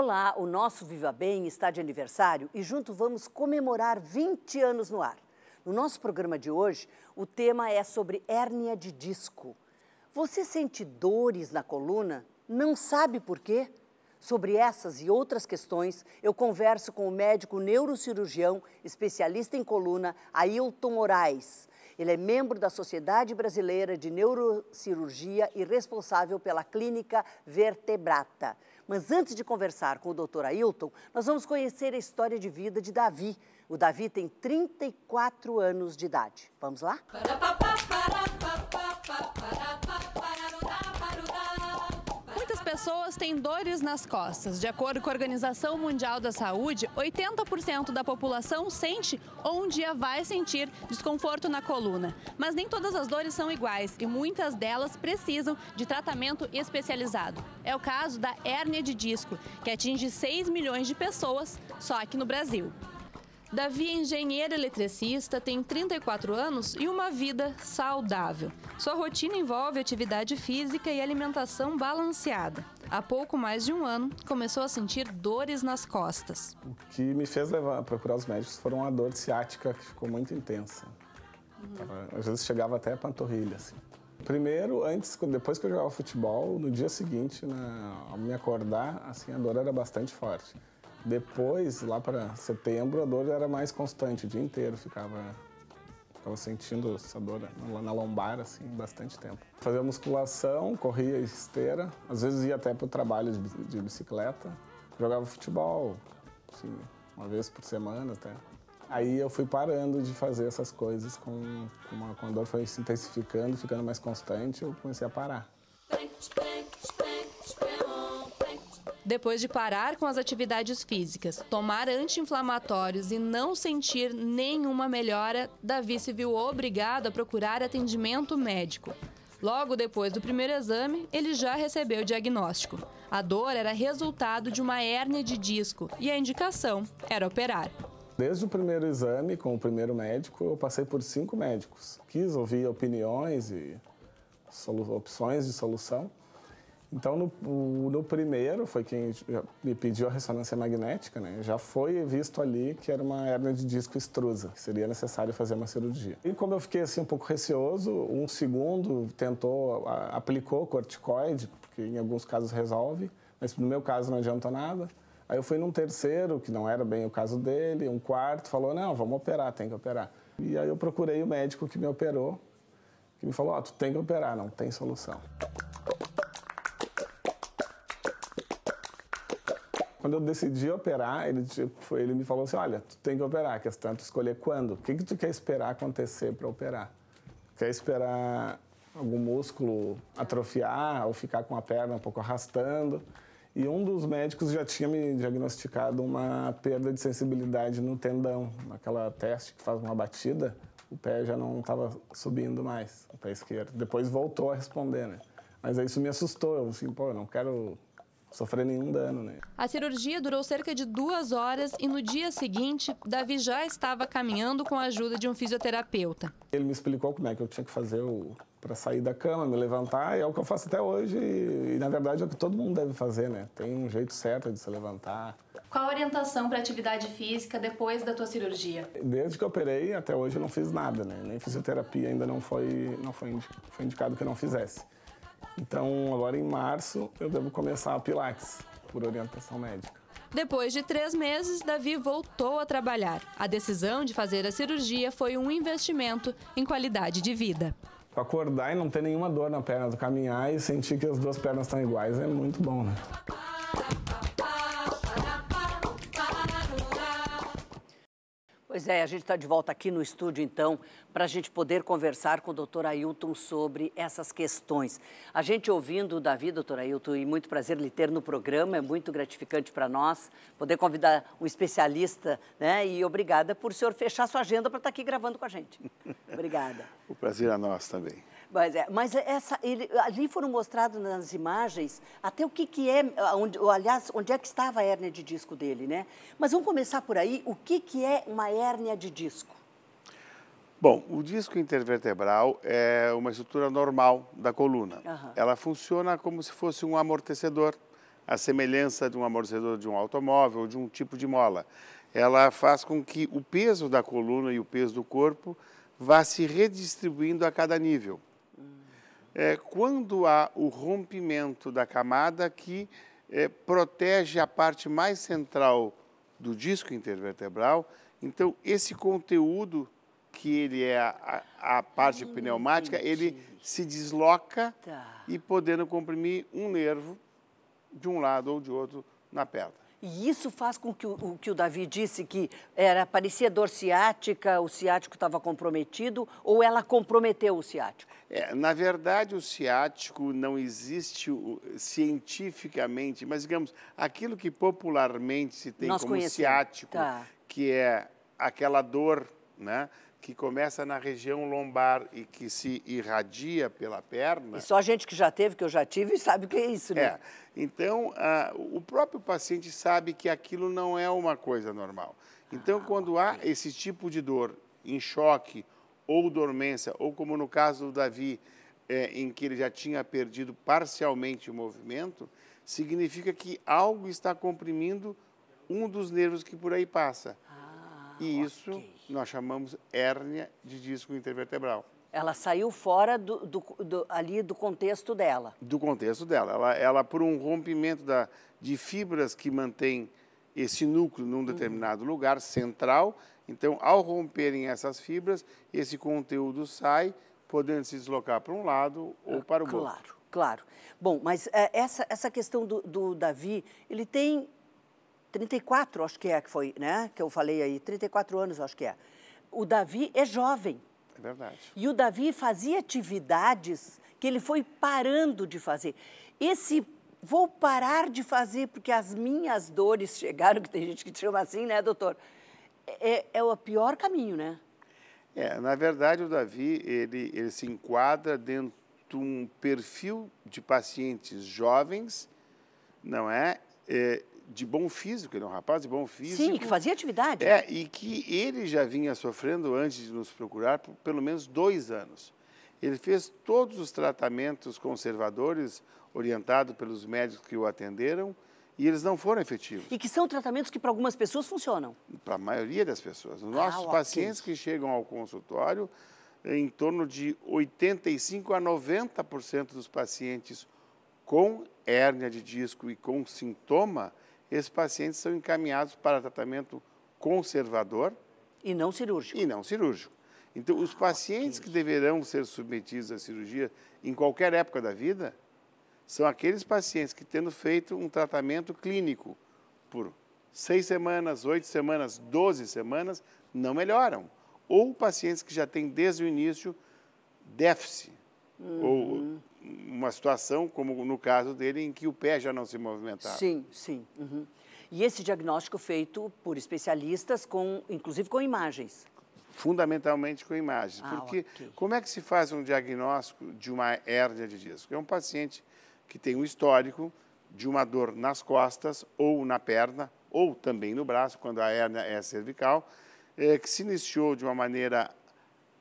Olá, o nosso Viva Bem está de aniversário e junto vamos comemorar 20 anos no ar. No nosso programa de hoje, o tema é sobre hérnia de disco. Você sente dores na coluna? Não sabe por quê? Sobre essas e outras questões, eu converso com o médico neurocirurgião, especialista em coluna, Ailton Moraes. Ele é membro da Sociedade Brasileira de Neurocirurgia e responsável pela Clínica Vertebrata. Mas antes de conversar com o doutor Ailton, nós vamos conhecer a história de vida de Davi. O Davi tem 34 anos de idade. Vamos lá? Parapapá! pessoas têm dores nas costas. De acordo com a Organização Mundial da Saúde, 80% da população sente ou um dia vai sentir desconforto na coluna. Mas nem todas as dores são iguais e muitas delas precisam de tratamento especializado. É o caso da hérnia de disco, que atinge 6 milhões de pessoas só aqui no Brasil. Davi é engenheiro eletricista, tem 34 anos e uma vida saudável. Sua rotina envolve atividade física e alimentação balanceada. Há pouco mais de um ano, começou a sentir dores nas costas. O que me fez levar, procurar os médicos foram a dor ciática, que ficou muito intensa. Uhum. Às vezes chegava até a panturrilha, assim. Primeiro, antes, depois que eu jogava futebol, no dia seguinte, na, ao me acordar, assim, a dor era bastante forte. Depois, lá para setembro, a dor era mais constante, o dia inteiro ficava, ficava sentindo essa dor na, na lombar, assim, bastante tempo. Fazia musculação, corria esteira, às vezes ia até para o trabalho de, de, bicicleta, jogava futebol, assim, uma vez por semana até. Aí eu fui parando de fazer essas coisas, com, com quando a dor foi se intensificando, ficando mais constante, eu comecei a parar. Depois de parar com as atividades físicas, tomar anti-inflamatórios e não sentir nenhuma melhora, Davi se viu obrigado a procurar atendimento médico. Logo depois do primeiro exame, ele já recebeu o diagnóstico. A dor era resultado de uma hérnia de disco e a indicação era operar. Desde o primeiro exame com o primeiro médico, eu passei por cinco médicos. Quis ouvir opiniões e opções de solução então, no, no primeiro, foi quem me pediu a ressonância magnética, né? Já foi visto ali que era uma hernia de disco extrusa, que seria necessário fazer uma cirurgia. E como eu fiquei, assim, um pouco receoso, um segundo tentou, aplicou corticoide, porque em alguns casos resolve, mas no meu caso não adiantou nada. Aí eu fui num terceiro, que não era bem o caso dele, um quarto, falou, não, vamos operar, tem que operar. E aí eu procurei o médico que me operou, que me falou, ó, oh, tu tem que operar, não tem solução. quando eu decidi operar, ele, tipo, ele me falou assim, olha, tu tem que operar, a questão é tu escolher quando. O que, que tu quer esperar acontecer para operar? Quer esperar algum músculo atrofiar ou ficar com a perna um pouco arrastando? E um dos médicos já tinha me diagnosticado uma perda de sensibilidade no tendão, naquela teste que faz uma batida, o pé já não estava subindo mais, o pé esquerdo. Depois voltou a responder, né? Mas isso me assustou, eu assim, pô, eu não quero sofrer nenhum dano. Né? A cirurgia durou cerca de duas horas e no dia seguinte, Davi já estava caminhando com a ajuda de um fisioterapeuta. Ele me explicou como é que eu tinha que fazer o para sair da cama, me levantar, e é o que eu faço até hoje, e, e na verdade é o que todo mundo deve fazer, né? Tem um jeito certo de se levantar. Qual a orientação para atividade física depois da tua cirurgia? Desde que eu operei até hoje eu não fiz nada, né? Nem fisioterapia ainda não foi não foi, foi indicado que eu não fizesse. Então, agora em março, eu devo começar a Pilates, por orientação médica. Depois de três meses, Davi voltou a trabalhar. A decisão de fazer a cirurgia foi um investimento em qualidade de vida. Acordar e não ter nenhuma dor na perna, caminhar e sentir que as duas pernas estão iguais é muito bom, né? Pois é, a gente está de volta aqui no estúdio, então, para a gente poder conversar com o doutor Ailton sobre essas questões. A gente ouvindo o Davi, doutor Ailton, e muito prazer lhe ter no programa, é muito gratificante para nós poder convidar um especialista, né? E obrigada por o senhor fechar sua agenda para estar tá aqui gravando com a gente. Obrigada. o prazer é nosso também. Mas, é, mas é essa, ele, ali foram mostrados nas imagens até o que, que é, onde, aliás, onde é que estava a hérnia de disco dele, né? Mas vamos começar por aí. O que, que é uma hérnia de disco? Bom, o disco intervertebral é uma estrutura normal da coluna. Uhum. Ela funciona como se fosse um amortecedor, a semelhança de um amortecedor de um automóvel ou de um tipo de mola. Ela faz com que o peso da coluna e o peso do corpo vá se redistribuindo a cada nível é, quando há o rompimento da camada que é, protege a parte mais central do disco intervertebral, então esse conteúdo que ele é a, a, parte pneumática, ele se desloca tá. e podendo comprimir um nervo de um lado ou de outro na perna. E isso faz com que o, o, que o Davi disse que era parecia dor ciática, o ciático estava comprometido ou ela comprometeu o ciático? É, na verdade, o ciático não existe cientificamente, mas digamos aquilo que popularmente se tem Nós como ciático, tá. que é aquela dor né? que começa na região lombar e que se irradia pela perna. E só a gente que já teve, que eu já tive, sabe o que é isso, né? É. Então, o próprio paciente sabe que aquilo não é uma coisa normal. Então, ah, quando há esse tipo de dor em choque ou dormência, ou como no caso do Davi, é, em que ele já tinha perdido parcialmente o movimento, significa que algo está comprimindo um dos nervos que por aí passa e isso nós chamamos hérnia de disco intervertebral. Ela saiu fora do, do, do, ali do contexto dela. Do contexto dela. Ela, ela por um rompimento da, de fibras que mantém esse núcleo num uhum. determinado uhum. lugar central. Então, ao romperem essas fibras, esse conteúdo sai, podendo se deslocar para um lado ou ah, para o claro, outro. Claro, claro. Bom, mas é, essa, essa questão do, do Davi, ele tem 34, acho que é que foi, né? Que eu falei aí, 34 anos, acho que é. O Davi é jovem. É verdade. E o Davi fazia atividades que ele foi parando de fazer. Esse vou parar de fazer porque as minhas dores chegaram, que tem gente que chama assim, né, doutor? É, é o pior caminho, né? É, na verdade, o Davi, ele, ele se enquadra dentro de um perfil de pacientes jovens, não é? é de bom físico, ele é um rapaz de bom físico. Sim, que fazia atividade. É, e que ele já vinha sofrendo antes de nos procurar por pelo menos dois anos. Ele fez todos os tratamentos conservadores, orientado pelos médicos que o atenderam, e eles não foram efetivos. E que são tratamentos que para algumas pessoas funcionam? Para a maioria das pessoas. Os nossos ah, pacientes que chegam ao consultório, em torno de 85 a 90% dos pacientes com hérnia de disco e com sintoma esses pacientes são encaminhados para tratamento conservador. E não cirúrgico. E não cirúrgico. Então, os ah, pacientes que deverão ser submetidos à cirurgia em qualquer época da vida são aqueles pacientes que, tendo feito um tratamento clínico por seis semanas, oito semanas, doze semanas, não melhoram. Ou pacientes que já têm desde o início déficit uhum. ou uma situação, como no caso dele, em que o pé já não se movimentava. Sim, sim. Uhum. E esse diagnóstico feito por especialistas, com, inclusive com imagens? Fundamentalmente com imagens. Ah, porque okay. como é que se faz um diagnóstico de uma hérnia de disco? É um paciente que tem um histórico de uma dor nas costas ou na perna, ou também no braço, quando a hérnia é cervical, é, que se iniciou de uma maneira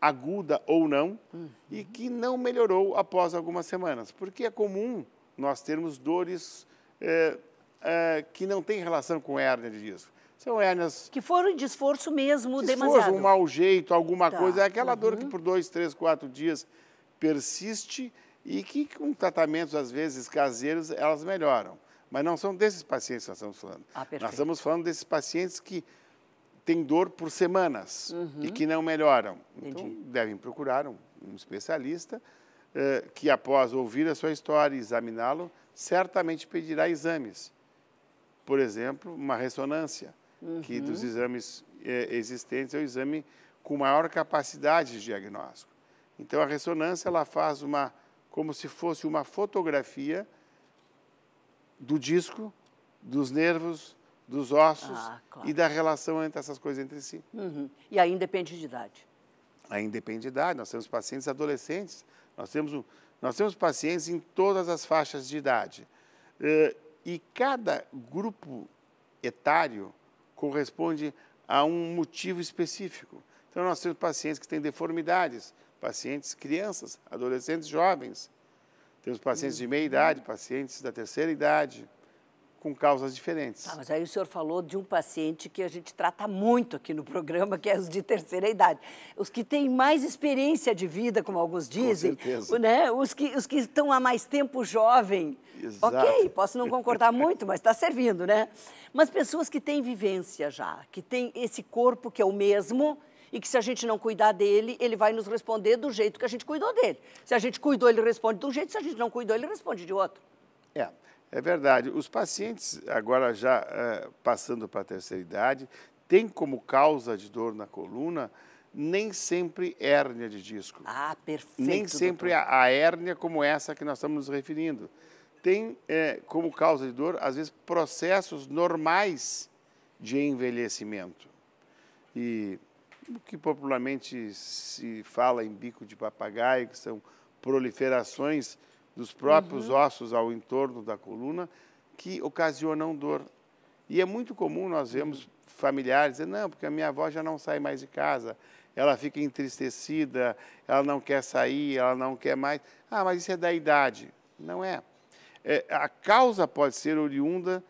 aguda ou não, uhum. e que não melhorou após algumas semanas. Porque é comum nós termos dores é, é, que não têm relação com hérnia de disco. São hérnias... Que foram de esforço mesmo, de demasiado. esforço, um mau jeito, alguma tá. coisa. É aquela uhum. dor que por dois, três, quatro dias persiste e que com tratamentos, às vezes, caseiros, elas melhoram. Mas não são desses pacientes que nós estamos falando. Ah, nós estamos falando desses pacientes que têm dor por semanas uhum. e que não melhoram. Então, Entendi. Então, devem procurar um, um especialista eh, que, após ouvir a sua história e examiná-lo, certamente pedirá exames. Por exemplo, uma ressonância, uhum. que dos exames eh, existentes é o exame com maior capacidade de diagnóstico. Então, a ressonância ela faz uma como se fosse uma fotografia do disco, dos nervos, dos ossos ah, claro. e da relação entre essas coisas entre si. Uhum. E a depende de idade. de idade. Nós temos pacientes adolescentes, nós temos, nós temos pacientes em todas as faixas de idade. Eh, e cada grupo etário corresponde a um motivo específico. Então, nós temos pacientes que têm deformidades, pacientes crianças, adolescentes jovens. Temos pacientes uhum. de meia idade, pacientes da terceira idade com causas diferentes. Tá, mas aí o senhor falou de um paciente que a gente trata muito aqui no programa, que é os de terceira idade. Os que têm mais experiência de vida, como alguns dizem. Com certeza. Né? Os, que, os que estão há mais tempo jovem. Exato. Ok, posso não concordar muito, mas está servindo, né? Mas pessoas que têm vivência já, que têm esse corpo que é o mesmo, e que se a gente não cuidar dele, ele vai nos responder do jeito que a gente cuidou dele. Se a gente cuidou, ele responde de um jeito, se a gente não cuidou, ele responde de outro. É. É verdade. Os pacientes, agora já é, passando para a terceira idade, têm como causa de dor na coluna nem sempre hérnia de disco. Ah, perfeito. Nem sempre a, a hérnia como essa que nós estamos nos referindo. Tem é, como causa de dor, às vezes, processos normais de envelhecimento. E o que popularmente se fala em bico de papagaio, que são proliferações dos próprios uhum. ossos ao entorno da coluna que ocasionam dor. E é muito comum nós vemos familiares dizer, não, porque a minha avó já não sai mais de casa, ela fica entristecida, ela não quer sair, ela não quer mais. Ah, mas isso é da idade. Não é. é a causa pode ser oriunda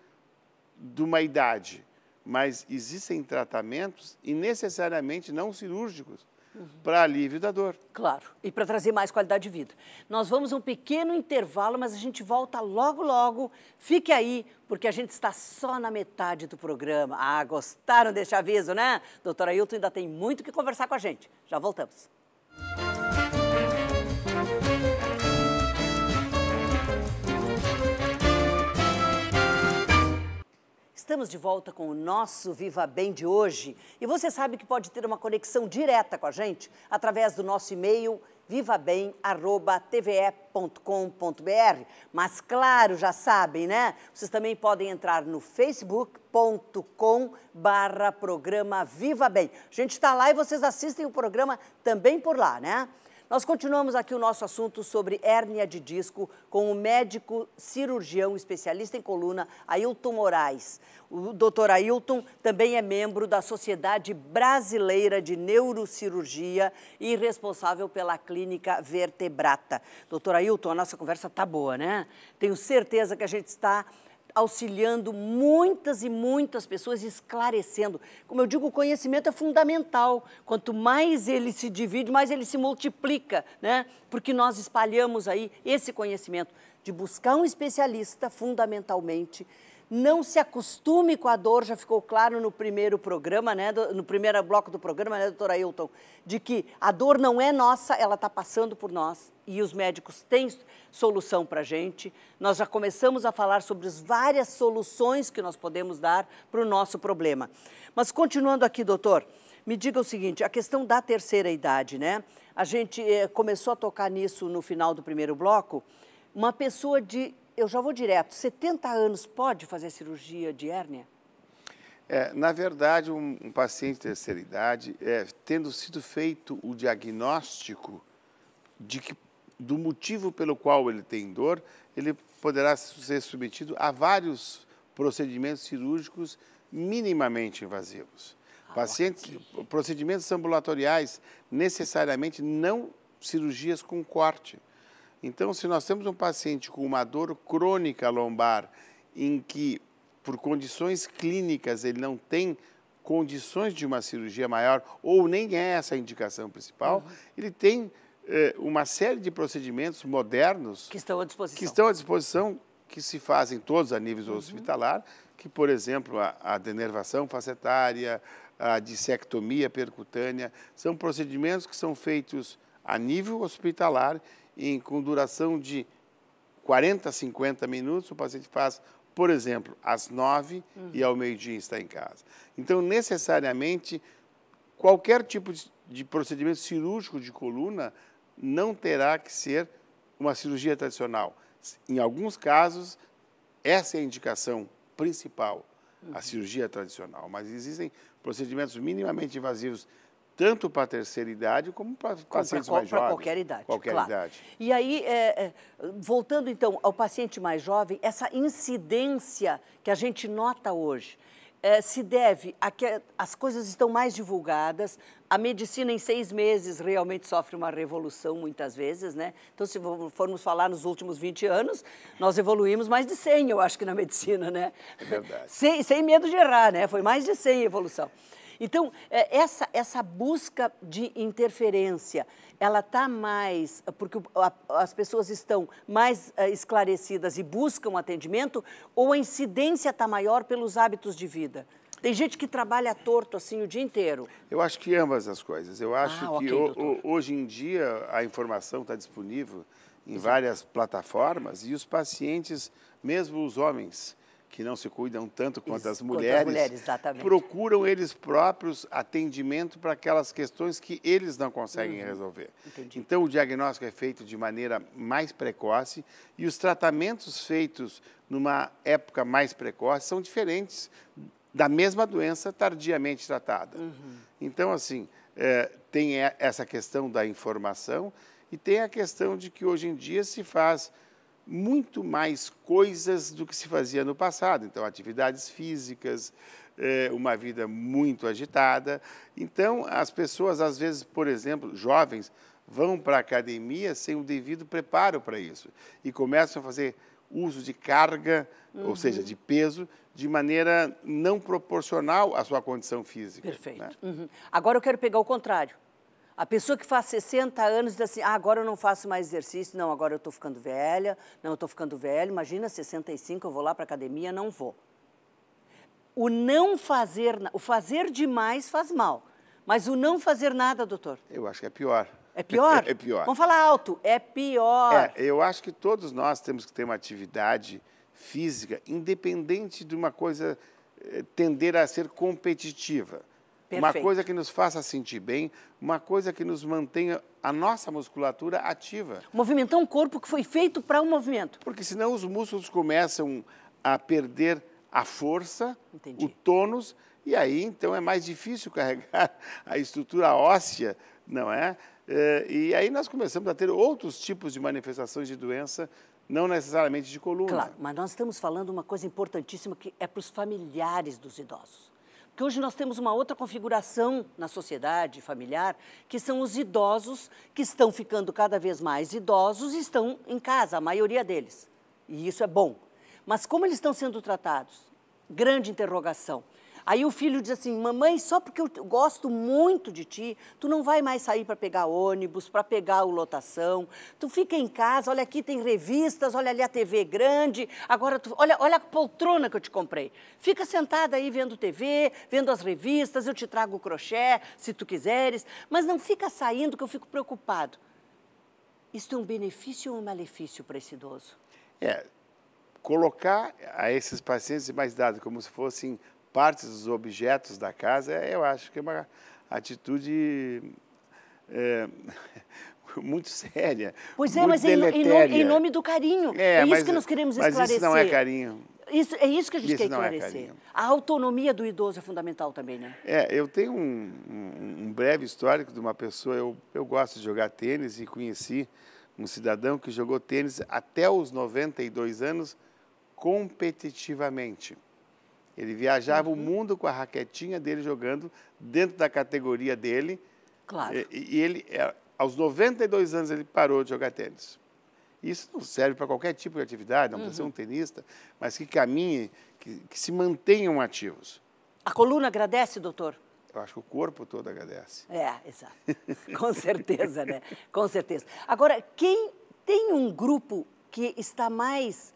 de uma idade, mas existem tratamentos, e necessariamente não cirúrgicos, uhum. para alívio da dor. Claro, e para trazer mais qualidade de vida. Nós vamos a um pequeno intervalo, mas a gente volta logo, logo. Fique aí, porque a gente está só na metade do programa. Ah, gostaram deste aviso, né? Doutora Ailton ainda tem muito que conversar com a gente. Já voltamos. Música Estamos de volta com o nosso Viva Bem de hoje. E você sabe que pode ter uma conexão direta com a gente através do nosso e-mail vivabem@tve.com.br. Mas claro, já sabem, né? Vocês também podem entrar no facebook.com barra programa Viva Bem. A gente está lá e vocês assistem o programa também por lá, né? Nós continuamos aqui o nosso assunto sobre hérnia de disco com o médico cirurgião especialista em coluna Ailton Moraes. O doutor Ailton também é membro da Sociedade Brasileira de Neurocirurgia e responsável pela clínica Vertebrata. Doutor Ailton, a nossa conversa tá boa, né? Tenho certeza que a gente está auxiliando muitas e muitas pessoas, esclarecendo. Como eu digo, o conhecimento é fundamental. Quanto mais ele se divide, mais ele se multiplica, né? Porque nós espalhamos aí esse conhecimento de buscar um especialista, fundamentalmente. Não se acostume com a dor, já ficou claro no primeiro programa, né, no primeiro bloco do programa, né, doutora Hilton, de que a dor não é nossa, ela está passando por nós e os médicos têm solução para a gente. Nós já começamos a falar sobre as várias soluções que nós podemos dar para o nosso problema. Mas continuando aqui, doutor, me diga o seguinte: a questão da terceira idade, né? A gente eh, começou a tocar nisso no final do primeiro bloco. Uma pessoa de, eu já vou direto, 70 anos pode fazer cirurgia de hérnia? É, na verdade, um, um, paciente de terceira idade, é, tendo sido feito o diagnóstico de que do motivo pelo qual ele tem dor, ele poderá ser submetido a vários procedimentos cirúrgicos minimamente invasivos. Ah, Pacientes, procedimentos ambulatoriais, necessariamente não cirurgias com corte. Então, se nós temos um paciente com uma dor crônica lombar, em que, por condições clínicas, ele não tem condições de uma cirurgia maior, ou nem é essa a indicação principal, uhum. ele tem é, uma série de procedimentos modernos que estão à disposição, que, estão à disposição, que se fazem todos a nível uhum. hospitalar, que, por exemplo, a, a denervação facetária, a dissectomia percutânea, são procedimentos que são feitos a nível hospitalar e com duração de 40, 50 minutos, o paciente faz, por exemplo, às 9 uhum. e ao meio-dia está em casa. Então, necessariamente, qualquer tipo de, de procedimento cirúrgico de coluna não terá que ser uma cirurgia tradicional. Em alguns casos, essa é a indicação principal, a uhum. cirurgia tradicional. Mas existem procedimentos minimamente invasivos tanto para a terceira idade como para pacientes mais jovens. Para qualquer idade. Qualquer claro. idade. E aí, é, é, voltando então ao paciente mais jovem, essa incidência que a gente nota hoje, é, se deve a que as coisas estão mais divulgadas, a medicina em seis meses realmente sofre uma revolução muitas vezes, né? Então, se formos falar nos últimos 20 anos, nós evoluímos mais de 100, eu acho que na medicina, né? É verdade. Sem, sem medo de errar, né? Foi mais de 100 evolução. Então, é, essa, essa busca de interferência, ela está mais, porque as pessoas estão mais é, esclarecidas e buscam atendimento, ou a incidência está maior pelos hábitos de vida? Tem gente que trabalha torto assim o dia inteiro. Eu acho que ambas as coisas. Eu acho ah, que o, hoje em dia a informação está disponível em várias plataformas e os pacientes, mesmo os homens, que não se cuidam tanto quanto Isso, as mulheres, quanto mulheres procuram eles próprios atendimento para aquelas questões que eles não conseguem uhum. resolver. Entendi. Então, o diagnóstico é feito de maneira mais precoce e os tratamentos feitos numa época mais precoce são diferentes da mesma doença tardiamente tratada. Uhum. Então, assim, é, tem essa questão da informação e tem a questão de que hoje em dia se faz muito mais coisas do que se fazia no passado. Então, atividades físicas, é, uma vida muito agitada. Então, as pessoas, às vezes, por exemplo, jovens, vão para a academia sem o devido preparo para isso e começam a fazer uso de carga, uhum. ou seja, de peso, de maneira não proporcional à sua condição física. Né? Perfeito. Né? Uhum. Agora eu quero pegar o contrário. A pessoa que faz 60 anos diz assim, ah, agora eu não faço mais exercício, não, agora eu estou ficando velha, não, eu estou ficando velha. imagina 65, eu vou lá para a academia, não vou. O não fazer, o fazer demais faz mal, mas o não fazer nada, doutor? Eu acho que é pior. É pior? é pior. Vamos falar alto, é pior. É, eu acho que todos nós temos que ter uma atividade física, independente de uma coisa eh, tender a ser competitiva. Perfeito. Uma coisa que nos faça sentir bem, uma coisa que nos mantenha a nossa musculatura ativa. Movimentar um corpo que foi feito para o um movimento. Porque senão os músculos começam a perder a força, Entendi. o tônus, e aí então é mais difícil carregar a estrutura óssea, não é? Eh, e aí nós começamos a ter outros tipos de manifestações de doença não necessariamente de coluna. Claro, mas nós estamos falando uma coisa importantíssima que é para os familiares dos idosos que hoje nós temos uma outra configuração na sociedade familiar, que são os idosos que estão ficando cada vez mais idosos e estão em casa, a maioria deles. E isso é bom. Mas como eles estão sendo tratados? Grande interrogação. Aí o filho diz assim: Mamãe, só porque eu gosto muito de ti, tu não vai mais sair para pegar ônibus, para pegar o lotação. Tu fica em casa, olha aqui tem revistas, olha ali a TV grande. Agora tu, olha, olha a poltrona que eu te comprei. Fica sentada aí vendo TV, vendo as revistas, eu te trago o crochê, se tu quiseres, mas não fica saindo que eu fico preocupado. Isto é um benefício ou um malefício para esse idoso? É, colocar a esses pacientes mais dados como se fossem partes dos objetos da casa, é, eu acho que é uma atitude é, muito séria. Pois é, mas em, nome do carinho. É, é isso que nós queremos mas esclarecer. Mas isso não é carinho. Isso, é isso que a gente isso quer é esclarecer. É a autonomia do idoso é fundamental também, né? É, eu tenho um, um, um breve histórico de uma pessoa, eu, eu gosto de jogar tênis e conheci um cidadão que jogou tênis até os 92 anos competitivamente. Ele viajava uhum. o mundo com a raquetinha dele jogando dentro da categoria dele. Claro. E, e ele, é, aos 92 anos, ele parou de jogar tênis. Isso não serve para qualquer tipo de atividade, não uhum. ser um tenista, mas que caminhe, que, que se mantenham ativos. A coluna agradece, doutor? Eu acho que o corpo todo agradece. É, exato. Com certeza, né? Com certeza. Agora, quem tem um grupo que está mais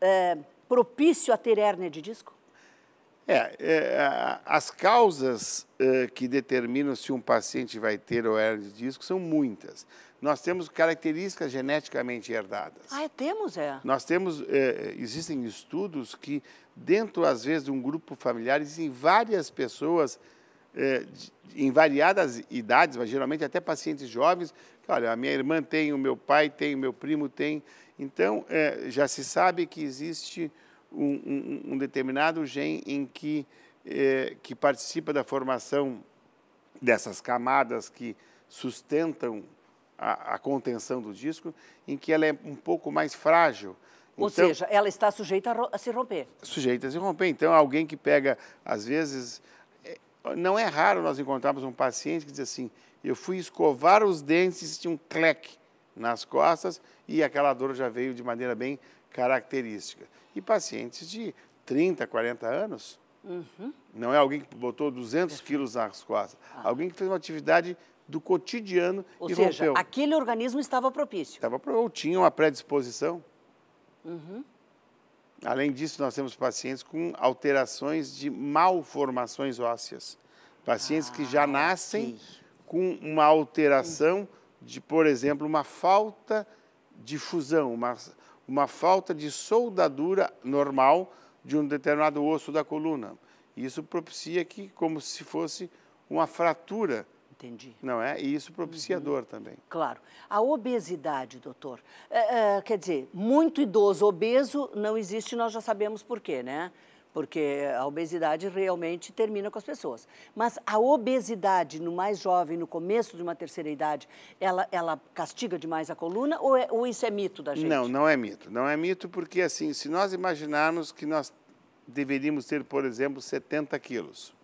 é, propício a ter hérnia de disco? É, é, as causas é, que determinam se um paciente vai ter ou hernia de disco são muitas. Nós temos características geneticamente herdadas. Ah, é, temos, é? Nós temos, eh, eh, existem estudos que dentro, às vezes, de um grupo familiar, existem várias pessoas em variadas idades, mas geralmente até pacientes jovens, que, olha, a minha irmã tem, o meu pai tem, o meu primo tem. Então, já se sabe que existe um, um, um determinado gene em que, eh, que participa da formação dessas camadas que sustentam a, a, contenção do disco, em que ela é um pouco mais frágil. Ou então, seja, ela está sujeita a, a, se romper. Sujeita a se romper. Então, alguém que pega, às vezes, eh, não é raro nós encontrarmos um paciente que diz assim: eu fui escovar os dentes, tinha um cleque nas costas e aquela dor já veio de maneira bem característica e pacientes de 30, 40 anos. Uhum. Não é alguém que botou 200 quilos nas costas. Ah. Alguém que fez uma atividade do cotidiano Ou e seja, rompeu. aquele organismo estava propício. Estava ou tinha uma predisposição. Uhum. Além disso, nós temos pacientes com alterações de malformações ósseas. Pacientes ah, que já ah, nascem sim. com uma alteração hum. de, por exemplo, uma falta de fusão, uma, uma falta de soldadura normal de um determinado osso da coluna. Isso propicia que, como se fosse uma fratura. Entendi. Não é? E isso propicia uhum. dor também. Claro. A obesidade, doutor. É, é, quer dizer, muito idoso obeso não existe, nós já sabemos por quê, né? porque a obesidade realmente termina com as pessoas. Mas a obesidade no mais jovem, no começo de uma terceira idade, ela, ela castiga demais a coluna ou, é, ou isso é mito da gente? Não, não é mito. Não é mito porque, assim, se nós imaginarmos que nós deveríamos ter, por exemplo, 70 quilos,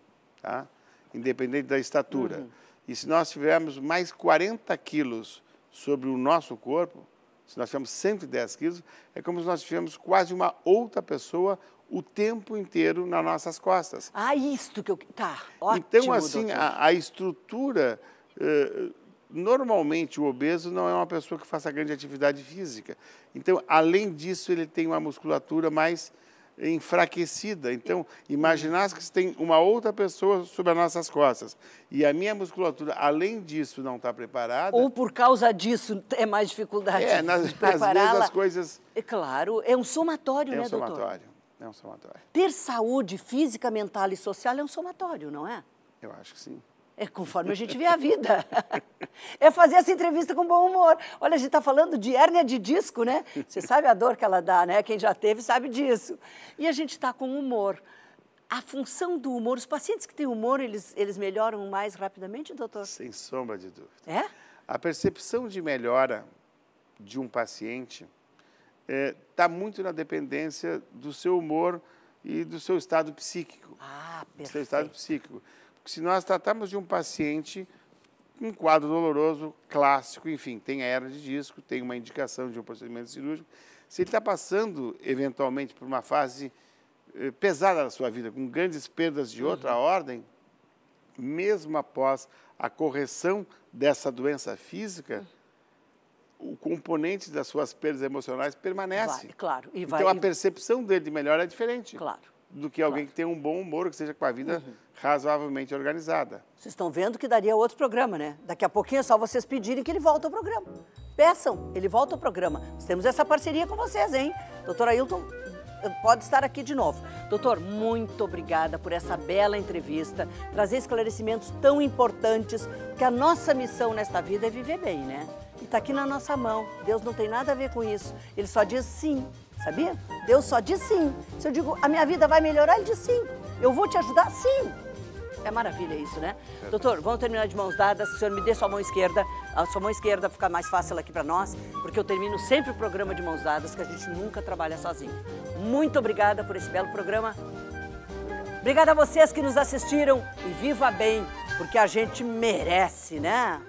tá? independente da estatura, uhum. e se nós tivermos mais 40 quilos sobre o nosso corpo, se nós tivermos 110 quilos, é como se nós tivéssemos quase uma outra pessoa o tempo inteiro nas nossas costas. Ah, isto que eu... Tá, ótimo, Então, assim, a, a, estrutura... Uh, normalmente o obeso não é uma pessoa que faça grande atividade física. Então, além disso, ele tem uma musculatura mais enfraquecida. Então, imaginar que tem uma outra pessoa sobre as nossas costas e a minha musculatura, além disso, não está preparada... Ou por causa disso é mais dificuldade é, nas, prepará-la. Às vezes as coisas... É claro, é um somatório, é né, um doutor? É um somatório. É um somatório. Ter saúde física, mental e social é um somatório, não é? Eu acho que sim. É conforme a gente vê a vida. é fazer essa entrevista com bom humor. Olha, a gente está falando de hérnia de disco, né? Você sabe a dor que ela dá, né? Quem já teve sabe disso. E a gente está com humor. A função do humor, os pacientes que têm humor, eles, eles melhoram mais rapidamente, doutor? Sem sombra de dúvida. É? A percepção de melhora de um paciente está é, tá muito na dependência do seu humor e do seu estado psíquico. Ah, perfeito. Do seu estado psíquico. Porque se nós tratarmos de um paciente um quadro doloroso clássico, enfim, tem a era de disco, tem uma indicação de um procedimento cirúrgico, se ele está passando, eventualmente, por uma fase eh, pesada da sua vida, com grandes perdas de outra uhum. ordem, mesmo após a correção dessa doença física, uhum o componente das suas perdas emocionais permanece. Vai, claro. E então, vai, então a percepção dele de melhor é diferente. Claro. Do que alguém claro. que tem um bom humor, que seja com a vida uhum. razoavelmente organizada. Vocês estão vendo que daria outro programa, né? Daqui a pouquinho é só vocês pedirem que ele volte ao programa. Peçam, ele volta ao programa. Nós temos essa parceria com vocês, hein? Doutor Ailton, pode estar aqui de novo. Doutor, muito obrigada por essa bela entrevista, trazer esclarecimentos tão importantes, que a nossa missão nesta vida é viver bem, né? E está aqui na nossa mão. Deus não tem nada a ver com isso. Ele só diz sim, sabia? Deus só diz sim. Se eu digo, a minha vida vai melhorar, ele diz sim. Eu vou te ajudar, sim. É maravilha isso, né? É Doutor, vamos terminar de mãos dadas. O senhor me dê sua mão esquerda, a sua mão esquerda ficar mais fácil aqui para nós, porque eu termino sempre o programa de mãos dadas, que a gente nunca trabalha sozinho. Muito obrigada por esse belo programa. Obrigada a vocês que nos assistiram e viva bem, porque a gente merece, né?